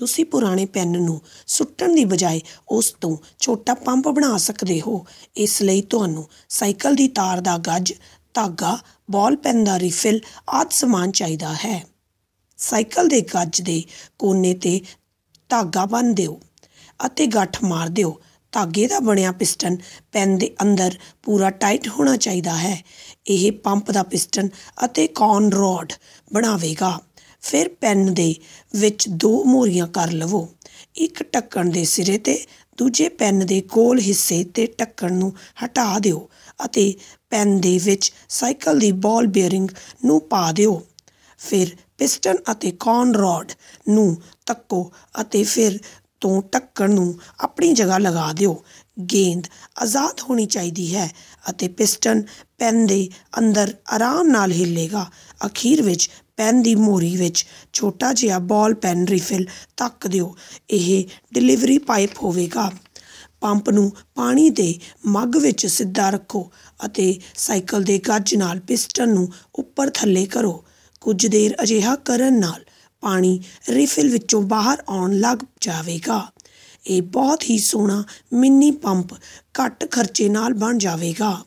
ਤੁਸੀਂ ਪੁਰਾਣੇ ਪੈਨ ਨੂੰ ਸੁੱਟਣ ਦੀ ਬਜਾਏ ਉਸ ਤੋਂ ਛੋਟਾ ਪੰਪ ਬਣਾ ਸਕਦੇ ਹੋ ਇਸ ਲਈ ਤੁਹਾਨੂੰ ਸਾਈਕਲ ਦੀ ਤਾਰ ਦਾ ਗੱਜ ਧਾਗਾ ਬਾਲ ਪੈਨ ਦਾ ਰੀਫਿਲ ਆਦਿ ਸਮਾਨ ਚਾਹੀਦਾ ਹੈ ਸਾਈਕਲ ਦੇ ਗੱਜ ਦੇ ਕੋਨੇ ਤੇ ਧਾਗਾ ਬੰਨ ਦਿਓ ਅਤੇ ਗੱਠ ਮਾਰ ਦਿਓ ਧਾਗੇ ਦਾ ਬਣਿਆ ਪਿਸਟਨ ਪੈਨ ਦੇ ਅੰਦਰ ਪੂਰਾ ਟਾਈਟ ਹੋਣਾ ਚਾਹੀਦਾ ਹੈ ਇਹ ਪੰਪ ਦਾ ਪਿਸਟਨ ਅਤੇ ਕੌਨ ਰੋਡ ਬਣਾਵੇਗਾ ਫਿਰ ਪੈਨ ਦੇ ਵਿੱਚ ਦੋ ਮੋਰੀਆਂ ਕਰ ਲਵੋ ਇੱਕ ਟੱਕਣ ਦੇ ਸਿਰੇ 'ਤੇ ਦੂਜੇ ਪੈਨ ਦੇ ਕੋਲ ਹਿੱਸੇ 'ਤੇ ਟੱਕਣ ਨੂੰ ਹਟਾ ਦਿਓ ਅਤੇ ਪੈਨ ਦੇ ਵਿੱਚ ਸਾਈਕਲ ਦੀ ਬਾਲ ਬੇਅਰਿੰਗ ਨੂੰ ਪਾ ਦਿਓ ਫਿਰ ਪਿਸਟਨ ਅਤੇ ਕੌਨ ਰੋਡ ਨੂੰ ਤੱਕੋ ਅਤੇ ਫਿਰ ਤੋਂ ਢੱਕਣ ਨੂੰ ਆਪਣੀ ਜਗ੍ਹਾ ਲਗਾ ਦਿਓ ਗੇਂਦ ਆਜ਼ਾਦ ਹੋਣੀ ਚਾਹੀਦੀ ਹੈ ਅਤੇ ਪਿਸਟਨ ਪੈਨ ਦੇ ਅੰਦਰ ਆਰਾਮ ਨਾਲ ਹਿੱਲੇਗਾ ਅਖੀਰ ਵਿੱਚ ਪੈਨ ਦੀ ਮੋਰੀ ਵਿੱਚ ਛੋਟਾ ਜਿਹਾ ਬਾਲ ਪੈਨ ਰੀਫਿਲ ਤੱਕ ਦਿਓ ਇਹ ਡਿਲੀਵਰੀ ਪਾਈਪ ਹੋਵੇਗਾ ਪੰਪ ਨੂੰ ਪਾਣੀ ਦੇ ਮੱਗ ਵਿੱਚ ਸਿੱਧਾ ਰੱਖੋ ਅਤੇ ਸਾਈਕਲ ਦੇ ਗੱਜ ਨਾਲ ਪਿਸਟਨ ਨੂੰ ਉੱਪਰ ਥੱਲੇ ਕਰੋ ਕੁਝ ਦੇਰ ਅਜਿਹਾ ਕਰਨ ਨਾਲ ਪਾਣੀ ਰੀਫਿਲ ਵਿੱਚੋਂ ਬਾਹਰ ਆਉਣ ਲੱਗ ਜਾਵੇਗਾ ਇਹ ਬਹੁਤ ਹੀ ਸੋਹਣਾ ਮਿੰਨੀ ਪੰਪ ਘੱਟ ਖਰਚੇ ਨਾਲ ਬਣ ਜਾਵੇਗਾ